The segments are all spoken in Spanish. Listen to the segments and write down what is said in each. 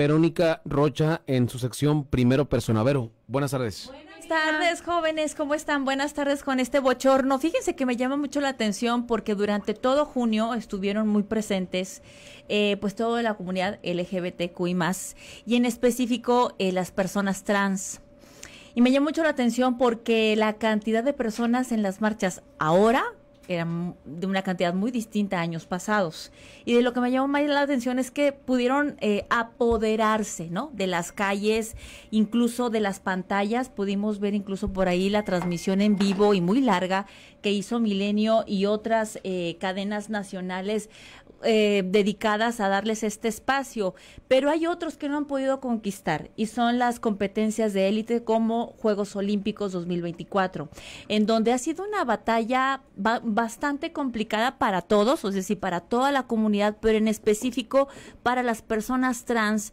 Verónica Rocha en su sección Primero Persona. buenas tardes. Buenas tardes, jóvenes, ¿cómo están? Buenas tardes con este bochorno. Fíjense que me llama mucho la atención porque durante todo junio estuvieron muy presentes eh, pues toda la comunidad LGBTQI+, y en específico eh, las personas trans. Y me llama mucho la atención porque la cantidad de personas en las marchas ahora eran de una cantidad muy distinta a años pasados. Y de lo que me llamó más la atención es que pudieron eh, apoderarse, ¿no? De las calles, incluso de las pantallas. Pudimos ver incluso por ahí la transmisión en vivo y muy larga que hizo Milenio y otras eh, cadenas nacionales eh, dedicadas a darles este espacio, pero hay otros que no han podido conquistar y son las competencias de élite como Juegos Olímpicos 2024, en donde ha sido una batalla bastante complicada para todos, es decir, para toda la comunidad, pero en específico para las personas trans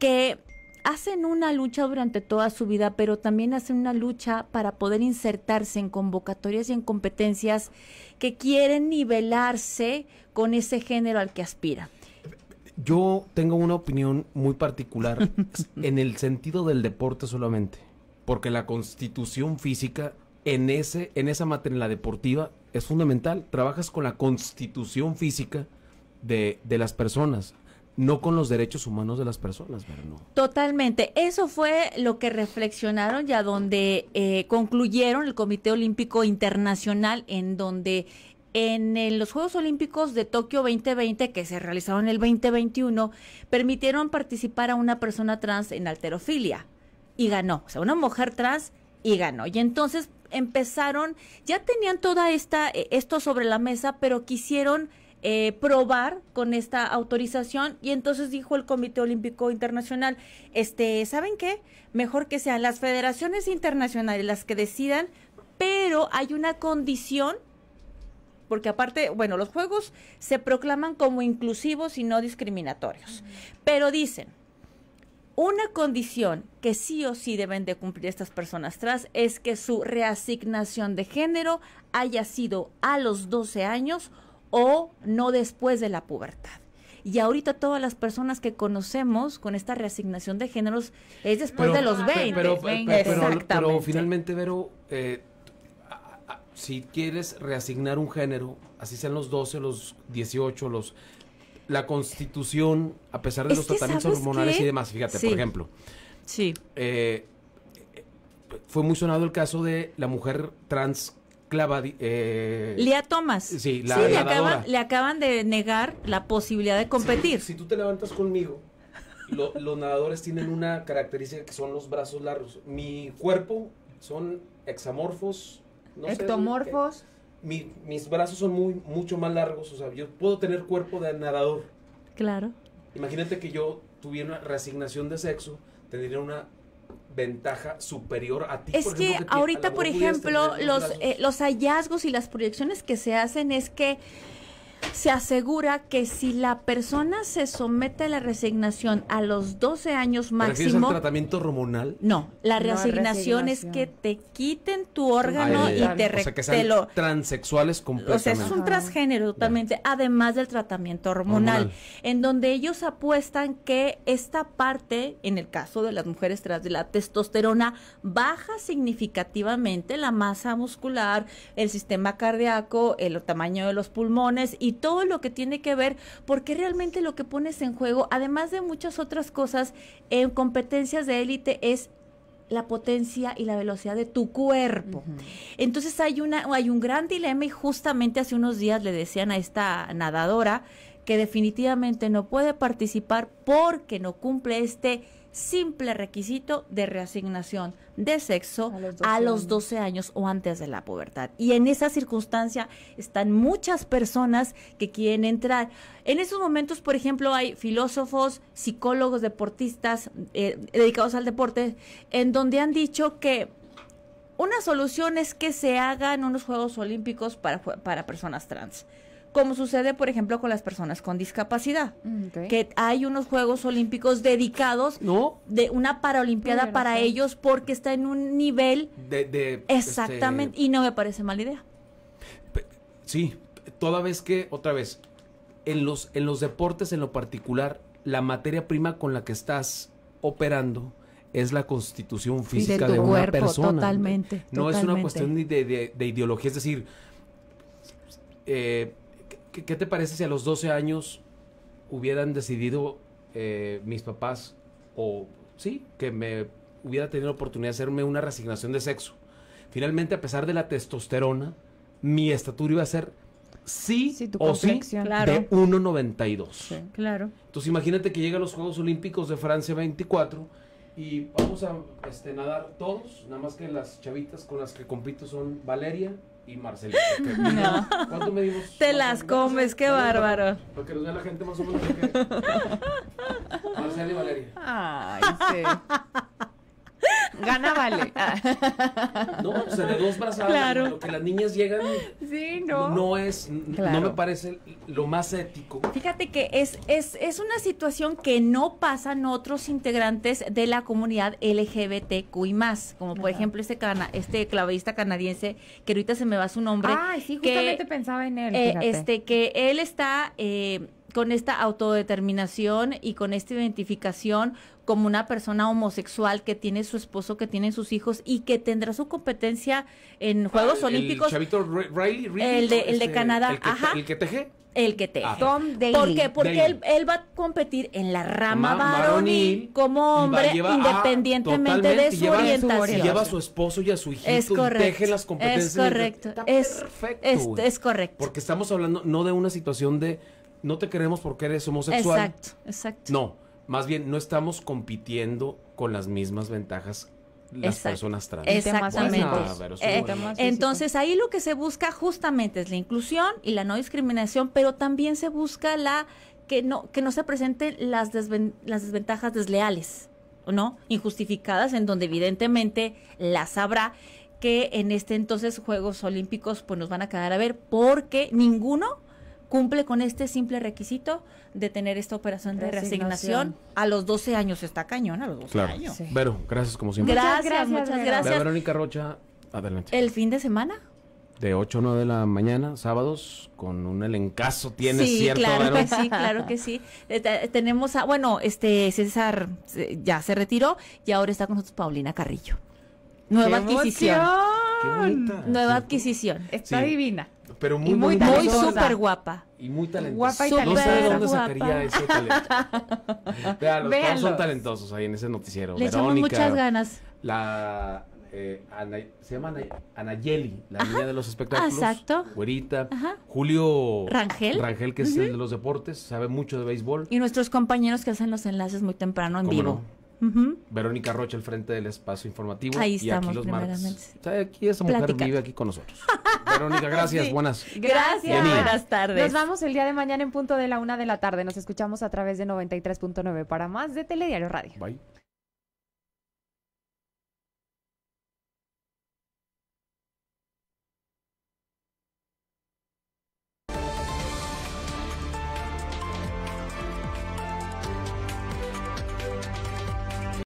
que hacen una lucha durante toda su vida, pero también hacen una lucha para poder insertarse en convocatorias y en competencias que quieren nivelarse con ese género al que aspira. Yo tengo una opinión muy particular en el sentido del deporte solamente, porque la constitución física en ese en esa materia en la deportiva es fundamental, trabajas con la constitución física de las personas, no con los derechos humanos de las personas, No. Totalmente. Eso fue lo que reflexionaron y a donde eh, concluyeron el Comité Olímpico Internacional, en donde en los Juegos Olímpicos de Tokio 2020, que se realizaron en el 2021, permitieron participar a una persona trans en alterofilia y ganó. O sea, una mujer trans y ganó. Y entonces empezaron, ya tenían toda esta, eh, esto sobre la mesa, pero quisieron eh, probar con esta autorización y entonces dijo el Comité Olímpico Internacional, este, ¿saben qué? Mejor que sean las federaciones internacionales las que decidan, pero hay una condición porque aparte, bueno, los juegos se proclaman como inclusivos y no discriminatorios, pero dicen, una condición que sí o sí deben de cumplir estas personas trans es que su reasignación de género haya sido a los 12 años o no después de la pubertad. Y ahorita todas las personas que conocemos con esta reasignación de géneros es después de los 20. Pero, finalmente, Vero, eh, si quieres reasignar un género, así sean los 12, los 18, los la constitución, a pesar de los tratamientos hormonales y demás, fíjate, por ejemplo. Sí. Eh, fue muy sonado el caso de la mujer trans clava... Eh, Lía Thomas. Sí, le, acaban, de negar la posibilidad de competir. si tú te levantas conmigo, los nadadores tienen una característica que son los brazos largos. Mi cuerpo son hexamorfos. Ectomorfos. mis brazos son muy, mucho más largos. O sea, yo puedo tener cuerpo de nadador. Claro. Imagínate que yo tuviera una resignación de sexo, tendría una ventaja superior a ti. Es que, ahorita, por ejemplo, los, eh, los hallazgos y las proyecciones que se hacen es que se asegura que si la persona se somete a la resignación a los 12 años máximo... tratamiento hormonal? No, la resignación, es que te quiten tu órgano ah, y te, o transexuales completamente. O sea, es un transgénero totalmente, además del tratamiento hormonal, en donde ellos apuestan que esta parte, en el caso de las mujeres tras de la testosterona, baja significativamente la masa muscular, el sistema cardíaco, el tamaño de los pulmones y y todo lo que tiene que ver, porque realmente lo que pones en juego, además de muchas otras cosas, en competencias de élite es la potencia y la velocidad de tu cuerpo. Entonces hay una hay un gran dilema y justamente hace unos días le decían a esta nadadora que definitivamente no puede participar porque no cumple este simple requisito de reasignación de sexo a los, 12, años. o antes de la pubertad. Y en esa circunstancia están muchas personas que quieren entrar. En esos momentos, por ejemplo, hay filósofos, psicólogos, deportistas eh, dedicados al deporte, en donde han dicho que una solución es que se hagan unos Juegos Olímpicos para, para personas trans como sucede, por ejemplo, con las personas con discapacidad, mm, que hay unos Juegos Olímpicos dedicados de una Paralimpiada para ellos porque está en un nivel de, exactamente este, y no me parece mala idea. Sí, toda vez que otra vez en los en los deportes en lo particular la materia prima con la que estás operando es la constitución física de, una persona. Totalmente. No es una cuestión de, de, de, ideología, es decir, eh, ¿Qué, te parece si a los 12 años hubieran decidido eh, mis papás, o sí, que me hubiera tenido la oportunidad de hacerme una resignación de sexo? Finalmente, a pesar de la testosterona, mi estatura iba a ser sí, o sí de 1,92. claro. Entonces imagínate que llega a los Juegos Olímpicos de Francia 24 y vamos a este, nadar todos, nada más que las chavitas con las que compito son Valeria y Marcelita. ¿Cuánto me medimos? Te las comes, qué bárbaro. Porque los nos la gente más o menos. y Valeria. Ay, sí. Gana vale. Ah. No, o sea, de dos brazadas. Claro. Lo que las niñas llegan. Sí, no. No es, no me parece lo más ético. Fíjate que es, es, una situación que no pasan otros integrantes de la comunidad LGBTQI+, más, como por ejemplo este, cana, este canadiense, que ahorita se me va su nombre. Ay, sí, justamente pensaba en él. Eh, este, que él está... Eh, con esta autodeterminación y con esta identificación como una persona homosexual que tiene su esposo, que tiene sus hijos y que tendrá su competencia en ah, Juegos Olímpicos. El de, el este, Canadá, el que, ajá. El que teje. El que teje. Tom ¿Por qué? Porque Él, va a competir en la rama varonil como hombre ah, independientemente de su orientación. lleva a su esposo y a su hijito es correcto, y teje las competencias. Es correcto. perfecto, es correcto. Porque estamos hablando no de una situación de no te queremos porque eres homosexual. Exacto, exacto. No, más bien no estamos compitiendo con las mismas ventajas las personas trans. Exactamente. Ah, eh, entonces ahí lo que se busca justamente es la inclusión y la no discriminación, pero también se busca la que no que no se presenten las las desventajas desleales, ¿no? Injustificadas en donde evidentemente las habrá que en este entonces Juegos Olímpicos pues nos van a quedar a ver porque ninguno cumple con este simple requisito de tener esta operación de resignación, a los 12 años. Está cañón, a los 12 años. Vero, gracias como siempre. Gracias, muchas gracias. Verónica Rocha, adelante. El fin de semana. De 8 a 9 de la mañana, sábados, con un elencazo, tienes sí, cierto, claro que sí, claro que sí. Eh, tenemos a, bueno, este César ya se retiró y ahora está con nosotros Paulina Carrillo. Nueva adquisición. Nueva adquisición. Está divina pero muy, muy, muy súper guapa. Y muy talentosa. Guapa y talentosa. No sé de dónde sacaría ese talento. Vean, los dos son talentosos ahí en ese noticiero. Le echamos muchas ganas. La eh, Ana, se llama Ana, Anayeli, la niña de los espectáculos. Ah, exacto. Güerita. Julio Rangel. Rangel, que es el de los deportes, sabe mucho de béisbol. Y nuestros compañeros que hacen los enlaces muy temprano en vivo. Verónica Rocha el frente del espacio informativo. Ahí estamos, y aquí los martes. aquí esa mujer vive aquí con nosotros. Verónica, gracias, buenas. Gracias. Buenas tardes. Nos vamos el día de mañana en punto de la una de la tarde. Nos escuchamos a través de 93.9 para más de Telediario Radio. Bye.